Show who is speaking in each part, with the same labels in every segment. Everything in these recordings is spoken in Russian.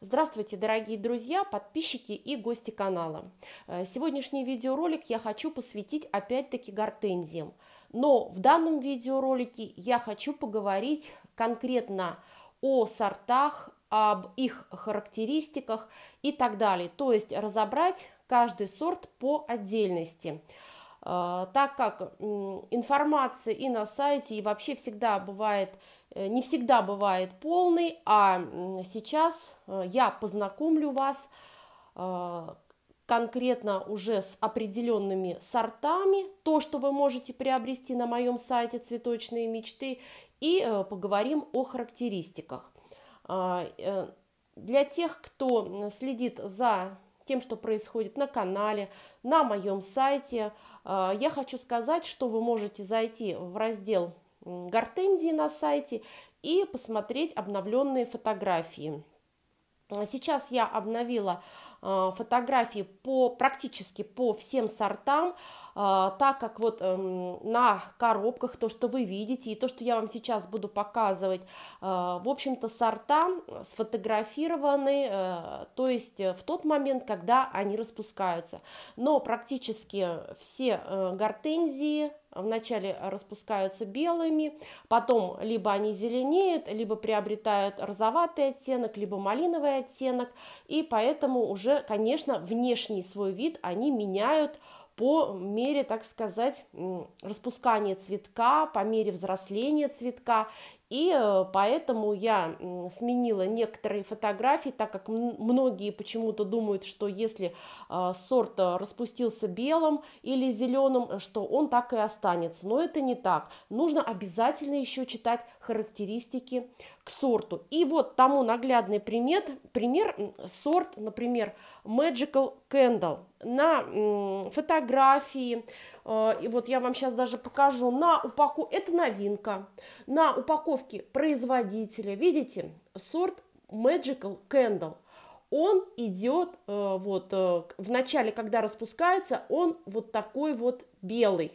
Speaker 1: Здравствуйте, дорогие друзья, подписчики и гости канала. Э, сегодняшний видеоролик я хочу посвятить опять-таки гортензиям. Но в данном видеоролике я хочу поговорить конкретно о сортах, об их характеристиках и так далее. То есть разобрать каждый сорт по отдельности э, так как информация и на сайте, и вообще всегда бывает Э, не всегда бывает полный, а сейчас э, я познакомлю вас э, конкретно уже с определенными сортами, то, что вы можете приобрести на моем сайте «Цветочные мечты», и поговорим о характеристиках. А, для тех, кто следит за тем, что происходит на канале, на моем сайте, я хочу сказать, что вы можете зайти в раздел гортензии на сайте и посмотреть обновленные фотографии. Сейчас я обновила а, фотографии по, практически по всем сортам. А, так как вот эм, на коробках то, что вы видите, и то, что я вам сейчас буду показывать, а, в общем-то сорта сфотографированы, э, то есть э, в тот момент, когда они распускаются. Но практически все э, гортензии, вначале распускаются белыми, потом либо они зеленеют, либо приобретают розоватый оттенок, либо малиновый оттенок, и поэтому уже, конечно, внешний свой вид они меняют по мере, так сказать, распускания цветка, по мере взросления цветка. И э, поэтому я сменила некоторые фотографии, так как многие почему-то думают, что если э, сорт э, распустился белым или зеленым, что он так и останется. Но это не так. Нужно обязательно еще читать характеристики к сорту. И вот тому наглядный примет, пример, сорт, например, Magical Candle. На фотографии, э, и вот я вам сейчас даже покажу, на упаковке, это новинка, на упаковке производителя, видите, сорт Magical Candle он идет э, вот э, в начале, когда распускается, он вот такой вот белый.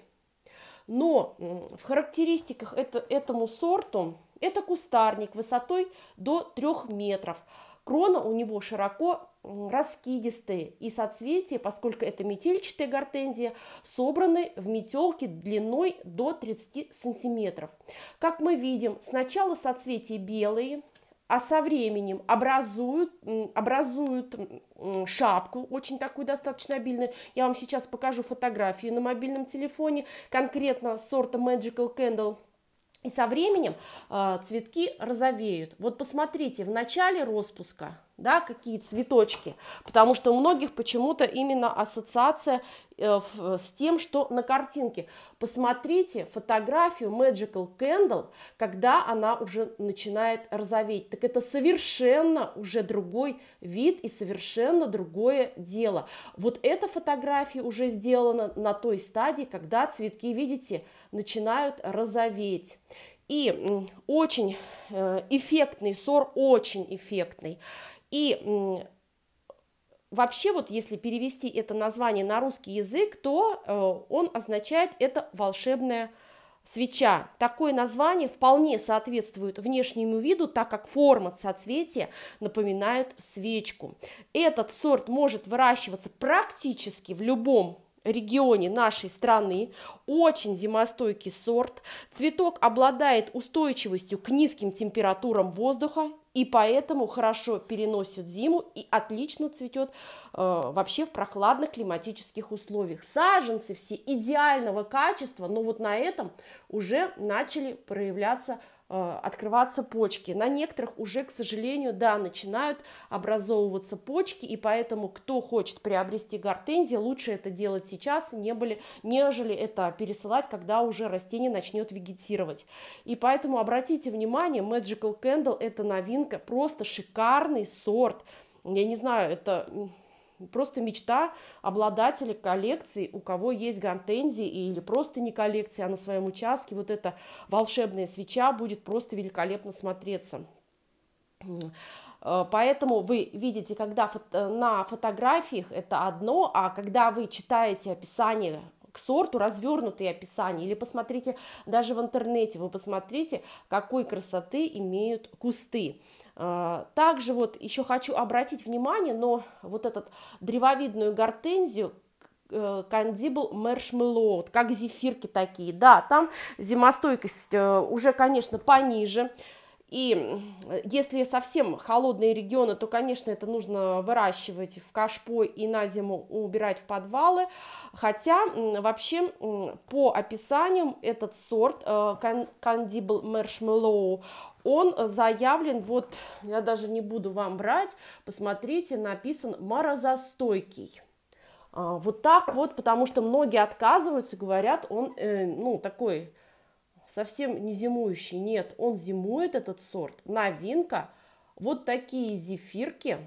Speaker 1: Но в характеристиках это, этому сорту это кустарник высотой до 3 метров. Крона у него широко раскидистые и соцветия, поскольку это метельчатая гортензия, собраны в метелке длиной до 30 сантиметров. Как мы видим, сначала соцветия белые, а со временем образуют, образуют шапку, очень такую достаточно обильную. Я вам сейчас покажу фотографию на мобильном телефоне, конкретно сорта Magical Candle и со временем э, цветки розовеют. Вот посмотрите, в начале распуска да, какие цветочки, потому что у многих почему-то именно ассоциация э, с тем, что на картинке. Посмотрите фотографию Magical Candle, когда она уже начинает розоветь. Так это совершенно уже другой вид и совершенно другое дело. Вот эта фотография уже сделана на той стадии, когда цветки, видите, начинают розоветь. И очень э, эффектный сор, очень эффектный. И вообще вот если перевести это название на русский язык, то э, он означает это волшебная свеча. Такое название вполне соответствует внешнему виду, так как форма соцветия напоминает свечку. Этот сорт может выращиваться практически в любом регионе нашей страны, очень зимостойкий сорт. Цветок обладает устойчивостью к низким температурам воздуха и поэтому хорошо переносит зиму и отлично цветет э, вообще в прохладных климатических условиях. Саженцы все идеального качества, но вот на этом уже начали проявляться Э, открываться почки. На некоторых уже, к сожалению, да, начинают образовываться почки, и поэтому, кто хочет приобрести гортензии, лучше это делать сейчас, не были, нежели это пересылать, когда уже растение начнет вегетировать. И поэтому обратите внимание, Magical Candle – это новинка, просто шикарный сорт. Я не знаю, это просто мечта обладателя коллекции, у кого есть гортензии или просто не коллекция, а на своем участке вот эта волшебная свеча будет просто великолепно смотреться. Э, поэтому вы видите, когда фото, на фотографиях это одно, а когда вы читаете описание к сорту развернутые описания, или посмотрите даже в интернете, вы посмотрите, какой красоты имеют кусты. А, также вот еще хочу обратить внимание, но вот этот древовидную гортензию э, кандибл маршмеллоу, как зефирки такие, да, там зимостойкость э, уже, конечно, пониже, и если совсем холодные регионы, то, конечно, это нужно выращивать в кашпо и на зиму убирать в подвалы. Хотя вообще по описаниям этот сорт э, кандибл Marshmallow он заявлен, вот я даже не буду вам брать, посмотрите, написан морозостойкий. А, вот так вот, потому что многие отказываются, говорят, он, э, ну, такой совсем не зимующий, нет, он зимует этот сорт. Новинка, вот такие зефирки,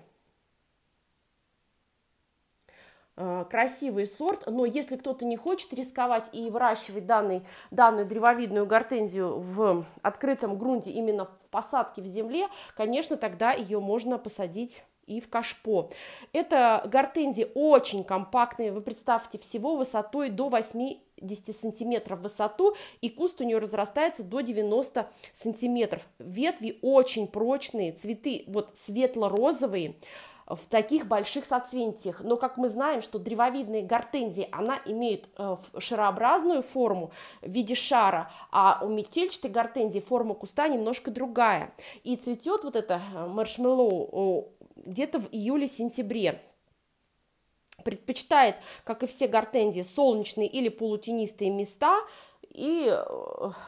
Speaker 1: а, красивый сорт, но если кто-то не хочет рисковать и выращивать данный, данную древовидную гортензию в открытом грунте именно в посадке в земле, конечно, тогда ее можно посадить и в кашпо. Это гортензии очень компактные, вы представьте, всего высотой до 8 10 сантиметров в высоту, и куст у нее разрастается до 90 сантиметров. Ветви очень прочные, цветы вот светло-розовые, в таких больших соцветиях. Но, как мы знаем, что древовидные гортензии, она имеет э, шарообразную форму в виде шара, а у метельчатой гортензии форма куста немножко другая. И цветет вот это э, маршмеллоу где-то в июле-сентябре. Предпочитает, как и все гортензии, солнечные или полутенистые места, и э,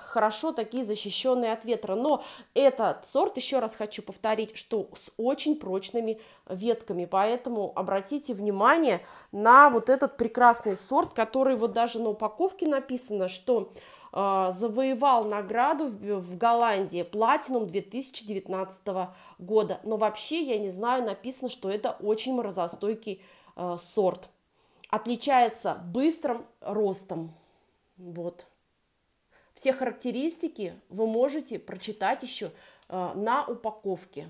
Speaker 1: хорошо такие защищенные от ветра. Но этот сорт, еще раз хочу повторить, что с очень прочными ветками, поэтому обратите внимание на вот этот прекрасный сорт, который вот даже на упаковке написано, что а, завоевал награду в Голландии платином 2019 года. Но вообще, я не знаю, написано, что это очень морозостойкий а, сорт. Отличается быстрым ростом. Вот. Все характеристики вы можете прочитать еще а, на упаковке.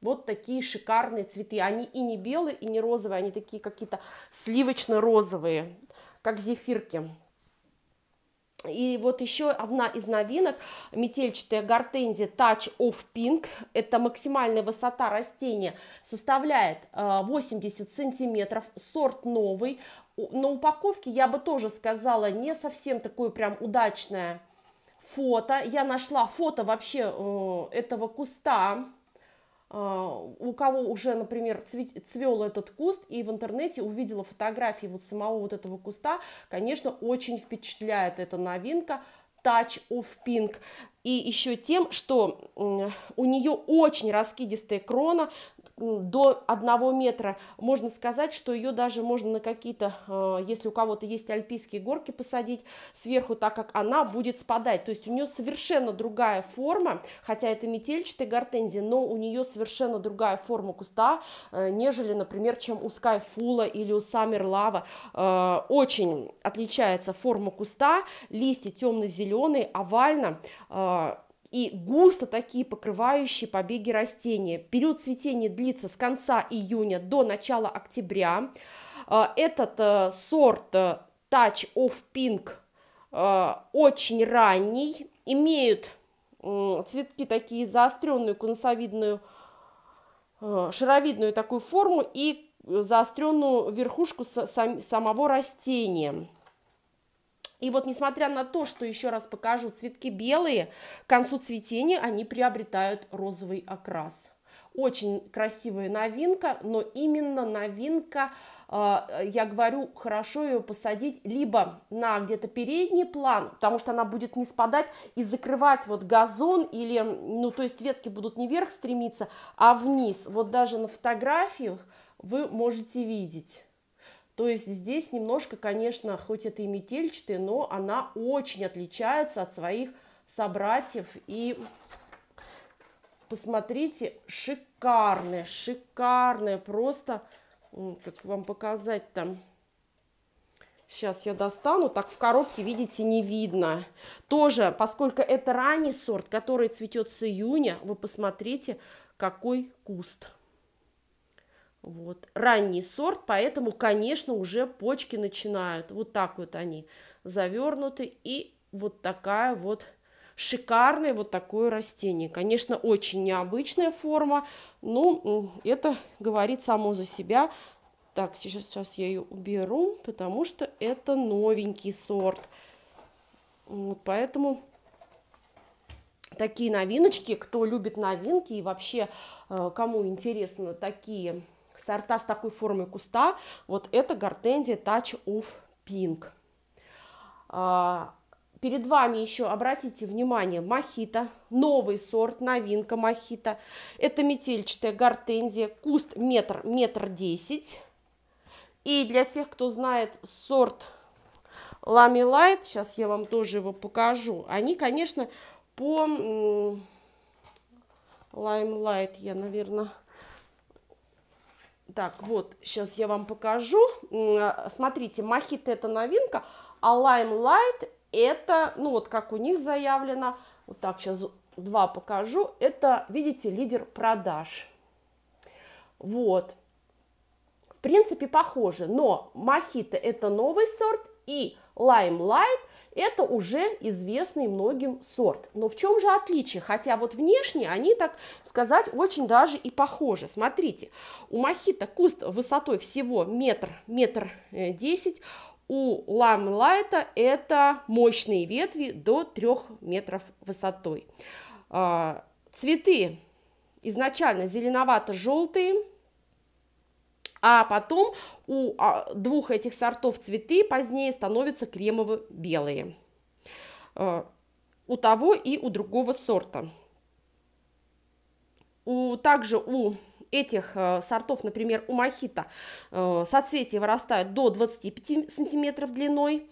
Speaker 1: Вот такие шикарные цветы. Они и не белые, и не розовые, они такие какие-то сливочно-розовые, как зефирки. И вот еще одна из новинок, метельчатая гортензия Touch of Pink, это максимальная высота растения, составляет 80 э, сантиметров, сорт новый. На упаковке я бы тоже сказала не совсем такое прям удачное фото. Я нашла фото вообще э, этого куста, Э, у кого уже, например, цвел этот куст и в интернете увидела фотографии вот самого вот этого куста, конечно, очень впечатляет эта новинка Touch of Pink. И еще тем, что у нее очень раскидистая крона, до одного метра. Можно сказать, что ее даже можно на какие-то, э, если у кого-то есть альпийские горки, посадить сверху, так как она будет спадать. То есть у нее совершенно другая форма, хотя это метельчатая гортензия, но у нее совершенно другая форма куста, э, нежели, например, чем у скайфула или у саммерлава. Э, очень отличается форма куста, листья темно-зеленые, овально, и густо такие покрывающие побеги растения. Период цветения длится с конца июня до начала октября. А, этот э, сорт э, Touch of Pink э, очень ранний, имеют цветки такие заостренную конусовидную, шаровидную такую форму и заостренную верхушку самого растения. И вот несмотря на то, что, еще раз покажу, цветки белые, к концу цветения они приобретают розовый окрас. Очень красивая новинка, но именно новинка, а, я говорю, хорошо ее посадить либо на где-то передний план, потому что она будет не спадать и закрывать вот газон или, ну, то есть ветки будут не вверх стремиться, а вниз. Вот даже на фотографиях вы можете видеть. То есть здесь немножко, конечно, хоть это и метельчатая, но она очень отличается от своих собратьев. И посмотрите, шикарная, шикарная, просто, как вам показать там, Сейчас я достану, так в коробке, видите, не видно. Тоже, поскольку это ранний сорт, который цветет с июня, вы посмотрите, какой куст. Вот. Ранний сорт, поэтому, конечно, уже почки начинают. Вот так вот они завернуты. И вот такая вот шикарное вот такое растение. Конечно, очень необычная форма, но это говорит само за себя. Так, сейчас, сейчас я ее уберу, потому что это новенький сорт. Вот поэтому такие новиночки, кто любит новинки и вообще э, кому интересно такие сорта с такой формой куста, вот это гортензия Touch of Pink. А, перед вами еще обратите внимание мохито, новый сорт, новинка мохито. Это метельчатая гортензия, куст метр, метр десять. И для тех, кто знает сорт ламилайт, сейчас я вам тоже его покажу, они, конечно, по... Лаймлайт я, наверное, так, вот, сейчас я вам покажу. Э, смотрите, мохито это новинка, а лаймлайт это, ну вот как у них заявлено, вот так сейчас два покажу, это, видите, лидер продаж. Вот, в принципе, похоже, но мохито это новый сорт и лаймлайт это уже известный многим сорт. Но в чем же отличие? Хотя вот внешне они, так сказать, очень даже и похожи. Смотрите, у мохито куст высотой всего метр, метр э, десять, у ламлайта это мощные ветви до трех метров высотой. А, цветы изначально зеленовато-желтые, а потом у а, двух этих сортов цветы позднее становятся кремово-белые э, у того и у другого сорта. У, также у этих э, сортов, например, у мохито, э, соцветия вырастают до 25 сантиметров длиной.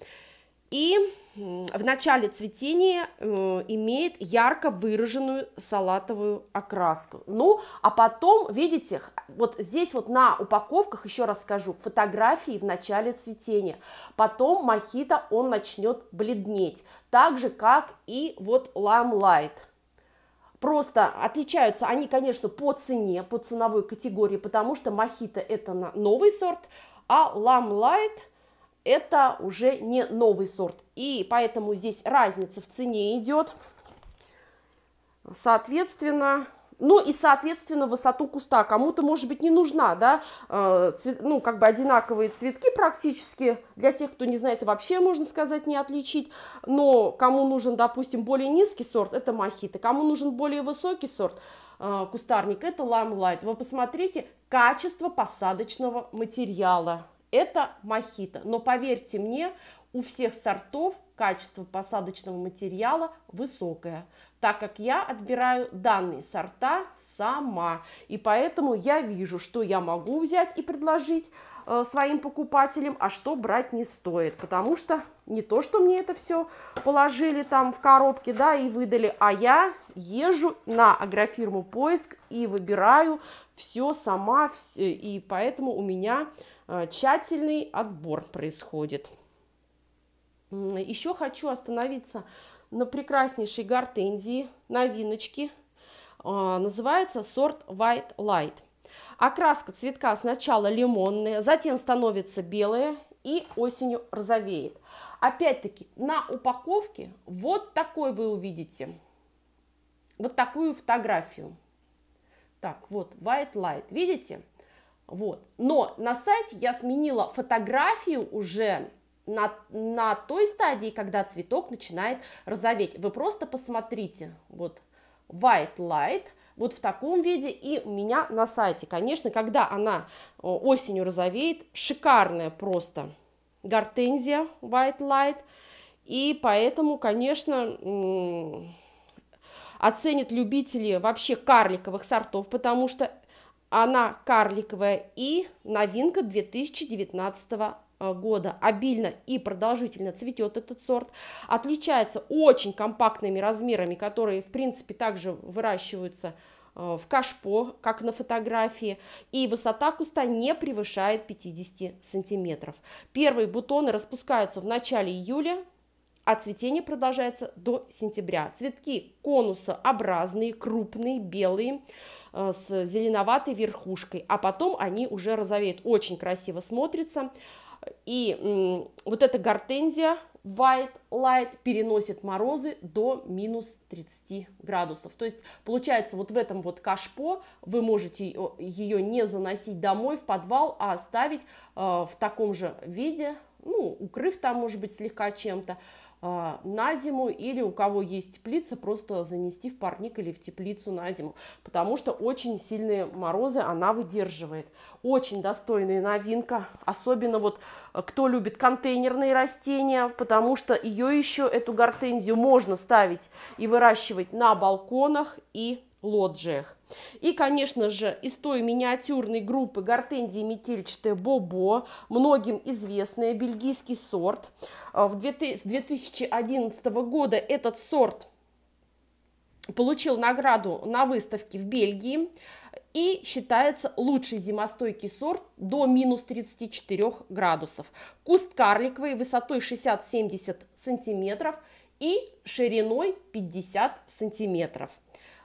Speaker 1: И в начале цветения э, имеет ярко выраженную салатовую окраску. Ну, а потом, видите, вот здесь вот на упаковках, еще раз скажу, фотографии в начале цветения. Потом мохито он начнет бледнеть, так же, как и вот ламлайт. Просто отличаются они, конечно, по цене, по ценовой категории, потому что мохито это новый сорт, а ламлайт – это уже не новый сорт. И поэтому здесь разница в цене идет. Соответственно, ну и, соответственно, высоту куста. Кому-то, может быть, не нужна, да, э, цвет, ну, как бы одинаковые цветки практически. Для тех, кто не знает, вообще, можно сказать, не отличить. Но кому нужен, допустим, более низкий сорт, это мохито. Кому нужен более высокий сорт, э, кустарник, это ламлайт. Вы посмотрите качество посадочного материала это мохито. Но поверьте мне, у всех сортов качество посадочного материала высокое, так как я отбираю данные сорта сама. И поэтому я вижу, что я могу взять и предложить э, своим покупателям, а что брать не стоит. Потому что не то, что мне это все положили там в коробке, да, и выдали, а я езжу на агрофирму поиск и выбираю все сама, и поэтому у меня Э, тщательный отбор происходит. Еще хочу остановиться на прекраснейшей гортензии, новиночки. Э, называется сорт White Light. Окраска цветка сначала лимонная, затем становится белая и осенью розовеет. Опять-таки, на упаковке вот такой вы увидите, вот такую фотографию. Так, вот, White Light, видите? Вот. Но на сайте я сменила фотографию уже на, на той стадии, когда цветок начинает розоветь. Вы просто посмотрите, вот white light, вот в таком виде и у меня на сайте. Конечно, когда она э, осенью розовеет, шикарная просто гортензия white light. И поэтому, конечно, оценят любители вообще карликовых сортов, потому что она карликовая и новинка 2019 а, года. Обильно и продолжительно цветет этот сорт. Отличается очень компактными размерами, которые, в принципе, также выращиваются а, в кашпо, как на фотографии, и высота куста не превышает 50 сантиметров. Первые бутоны распускаются в начале июля, а цветение продолжается до сентября. Цветки конусообразные, крупные, белые, Э, с зеленоватой верхушкой, а потом они уже розовеют. Очень красиво смотрится. И вот эта гортензия White Light переносит морозы до минус 30 градусов. То есть получается вот в этом вот кашпо вы можете ее не заносить домой в подвал, а оставить э, в таком же виде, ну, укрыв там, может быть, слегка чем-то, а, на зиму или у кого есть теплица, просто занести в парник или в теплицу на зиму, потому что очень сильные морозы она выдерживает. Очень достойная новинка, особенно вот э, кто любит контейнерные растения, потому что ее еще, эту гортензию, можно ставить и выращивать на балконах и лоджиях. И, конечно же, из той миниатюрной группы гортензии метельчатая Бобо, многим известная, бельгийский сорт. А, в 2011 года этот сорт получил награду на выставке в Бельгии и считается лучший зимостойкий сорт до минус 34 градусов. Куст карликовый высотой 60-70 сантиметров и шириной 50 сантиметров.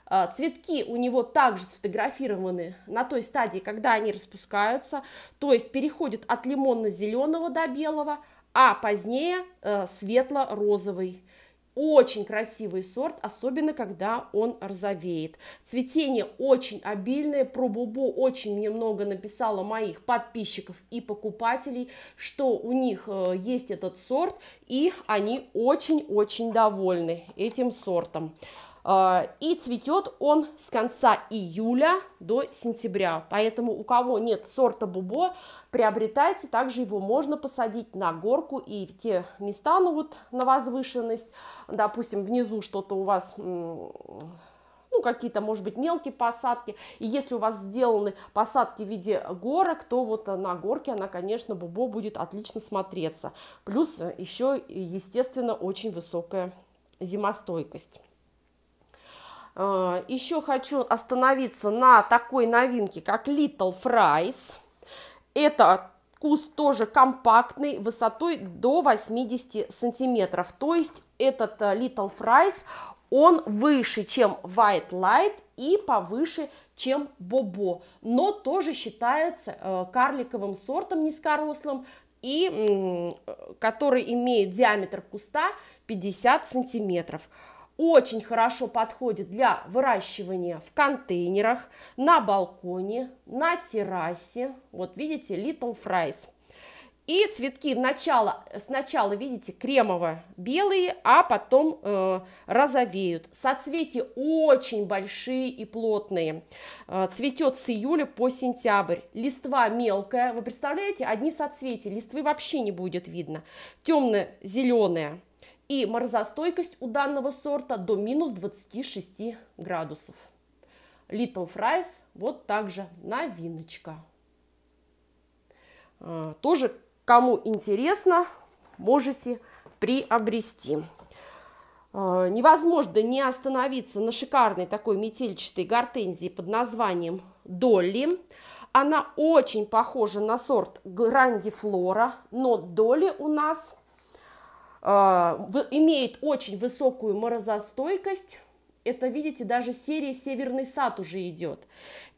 Speaker 1: А, цветки у него также сфотографированы на той стадии, когда они распускаются, то есть переходит от лимонно-зеленого до белого, а позднее э, светло-розовый. Очень красивый сорт, особенно когда он розовеет. Цветение очень обильное, про Бубу очень немного написала моих подписчиков и покупателей, что у них э, есть этот сорт, и они очень-очень довольны этим сортом. Э, и цветет он с конца июля до сентября. Поэтому у кого нет сорта бубо, приобретайте. Также его можно посадить на горку и в те места, ну вот на возвышенность. Допустим, внизу что-то у вас ну, какие-то, может быть, мелкие посадки. И если у вас сделаны посадки в виде горок, то вот на горке она, конечно, бубо будет отлично смотреться. Плюс еще, естественно, очень высокая зимостойкость. Э, Еще хочу остановиться на такой новинке, как Little Fries. Это куст тоже компактный, высотой до 80 сантиметров. То есть этот э, Little Fries, он выше, чем White Light и повыше, чем Бобо. Но тоже считается э, карликовым сортом низкорослым, и который имеет диаметр куста 50 сантиметров очень хорошо подходит для выращивания в контейнерах, на балконе, на террасе. Вот видите, Little Fries. И цветки вначале, сначала, видите, кремово-белые, а потом э, розовеют. Соцветия очень большие и плотные. Э, цветет с июля по сентябрь. Листва мелкая. Вы представляете, одни соцветия, листвы вообще не будет видно. Темно-зеленая и морозостойкость у данного сорта до минус 26 градусов. Little Fries вот также новиночка. А, тоже, кому интересно, можете приобрести. А, невозможно не остановиться на шикарной такой метельчатой гортензии под названием Долли. Она очень похожа на сорт Грандифлора, но Долли у нас а, имеет очень высокую морозостойкость. Это, видите, даже серия «Северный сад» уже идет.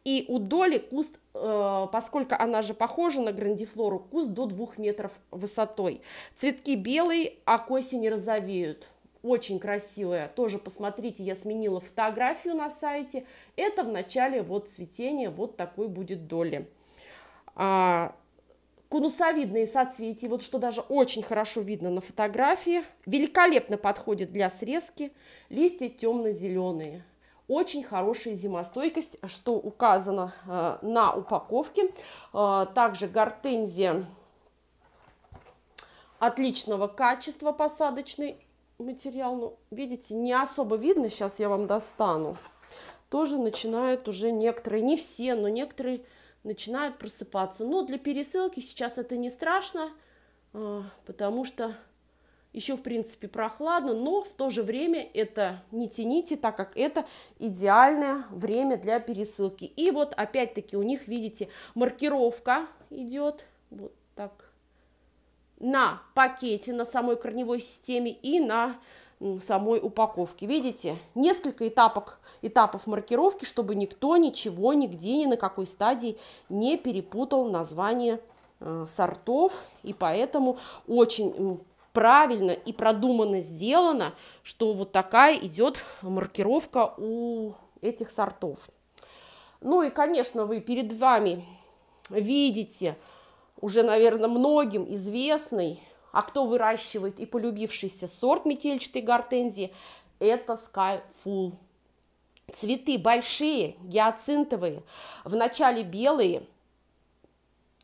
Speaker 1: И у доли куст, э, поскольку она же похожа на грандифлору, куст до 2 метров высотой. Цветки белые, а к осени розовеют. Очень красивая. Тоже посмотрите, я сменила фотографию на сайте. Это в начале вот цветения, вот такой будет доли. А, конусовидные соцветия, вот что даже очень хорошо видно на фотографии, великолепно подходит для срезки, листья темно-зеленые. Очень хорошая зимостойкость, что указано э, на упаковке. Э, также гортензия отличного качества посадочный материал. Ну, видите, не особо видно, сейчас я вам достану. Тоже начинают уже некоторые, не все, но некоторые начинают просыпаться. Но для пересылки сейчас это не страшно, а, потому что еще, в принципе, прохладно, но в то же время это не тяните, так как это идеальное время для пересылки. И вот опять-таки у них, видите, маркировка идет вот так на пакете, на самой корневой системе и на самой упаковки. Видите, несколько этапок, этапов маркировки, чтобы никто ничего, нигде, ни на какой стадии не перепутал название э, сортов. И поэтому очень правильно и продуманно сделано, что вот такая идет маркировка у этих сортов. Ну и, конечно, вы перед вами видите уже, наверное, многим известный а кто выращивает и полюбившийся сорт метельчатой гортензии, это Sky Full. Цветы большие, гиацинтовые, вначале белые,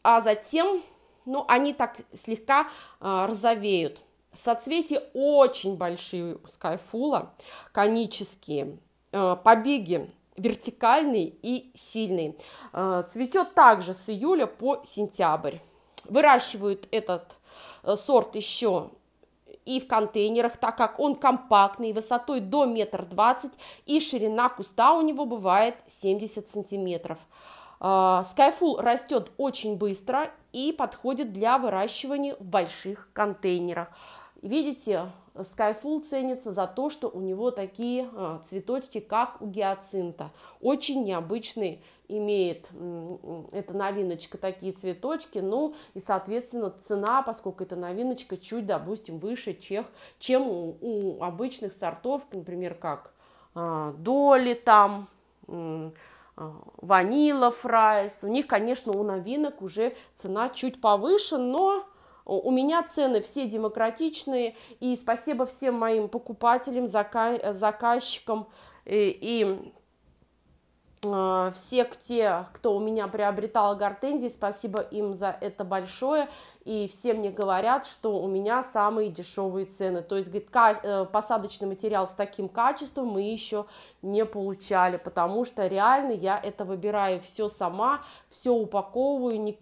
Speaker 1: а затем, ну, они так слегка э, розовеют. Соцветия очень большие у скайфула, конические, э, побеги вертикальные и сильные. Э, цветет также с июля по сентябрь. Выращивают этот Э, сорт еще и в контейнерах, так как он компактный, высотой до метр двадцать, и ширина куста у него бывает 70 сантиметров. Скайфул растет очень быстро и подходит для выращивания в больших контейнерах. Видите, Skyful ценится за то, что у него такие а, цветочки, как у гиацинта. Очень необычный имеет эта новиночка такие цветочки, ну и, соответственно, цена, поскольку эта новиночка чуть, допустим, выше, чех, чем у, у обычных сортов, например, как а, Доли там, а, Ванила Фрайс. У них, конечно, у новинок уже цена чуть повыше, но у меня цены все демократичные, и спасибо всем моим покупателям, зака- э, заказчикам и, э, и э, все те, кто у меня приобретал гортензии, спасибо им за это большое. И все мне говорят, что у меня самые дешевые цены. То есть, говорит, э, посадочный материал с таким качеством мы еще не получали, потому что реально я это выбираю все сама, все упаковываю, ни,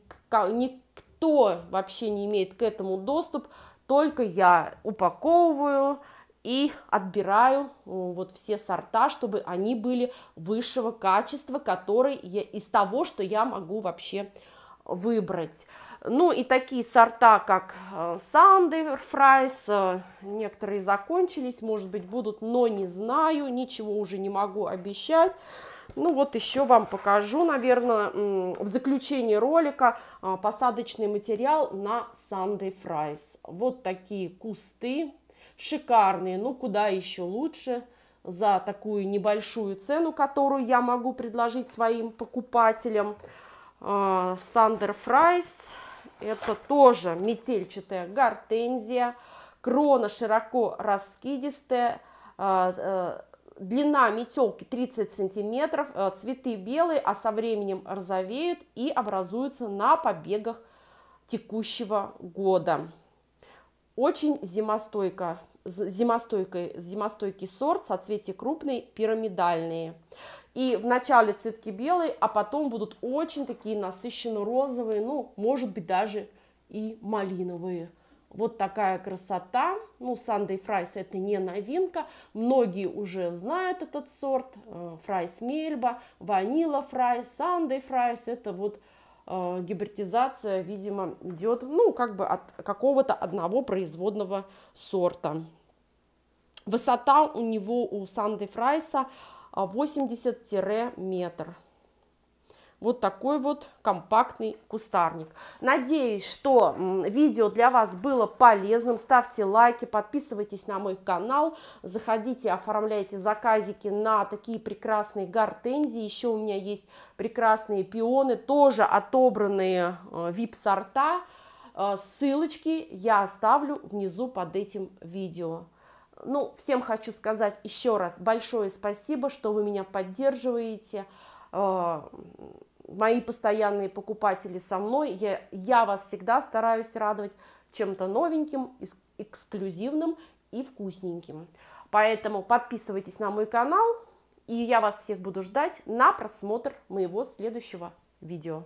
Speaker 1: никто вообще не имеет к этому доступ, только я упаковываю и отбираю вот все сорта, чтобы они были высшего качества, которые я, из того, что я могу вообще выбрать. Ну и такие сорта, как Сандер э, Фрайс, э, некоторые закончились, может быть, будут, но не знаю, ничего уже не могу обещать. Ну вот еще вам покажу, наверное, в заключении ролика а, посадочный материал на Sunday Fries. Вот такие кусты, шикарные, ну куда еще лучше за такую небольшую цену, которую я могу предложить своим покупателям. Сандер Фрайс, это тоже метельчатая гортензия, крона широко раскидистая, а, э, Длина метелки 30 сантиметров, э, цветы белые, а со временем розовеют и образуются на побегах текущего года. Очень зимостойка, зимостойкий, зимостойкий сорт, соцветия крупные, пирамидальные. И в начале цветки белые, а потом будут очень такие насыщенно розовые, ну, может быть, даже и малиновые. Вот такая красота. Ну, Sunday Fries это не новинка. Многие уже знают этот сорт. Э, Фрайс Мельба, Ванила Фрайс, Sunday Fries. Это вот э, гибридизация, видимо, идет, ну, как бы от какого-то одного производного сорта. Высота у него, у Санды Фрайса, 80-метр вот такой вот компактный кустарник. Надеюсь, что видео для вас было полезным. Ставьте лайки, подписывайтесь на мой канал, заходите, оформляйте заказики на такие прекрасные гортензии. Еще у меня есть прекрасные пионы, тоже отобранные VIP-сорта. Э, э, ссылочки я оставлю внизу под этим видео. Ну, всем хочу сказать еще раз большое спасибо, что вы меня поддерживаете. Э, мои постоянные покупатели со мной, я, я вас всегда стараюсь радовать чем-то новеньким, эксклюзивным и вкусненьким. Поэтому подписывайтесь на мой канал, и я вас всех буду ждать на просмотр моего следующего видео.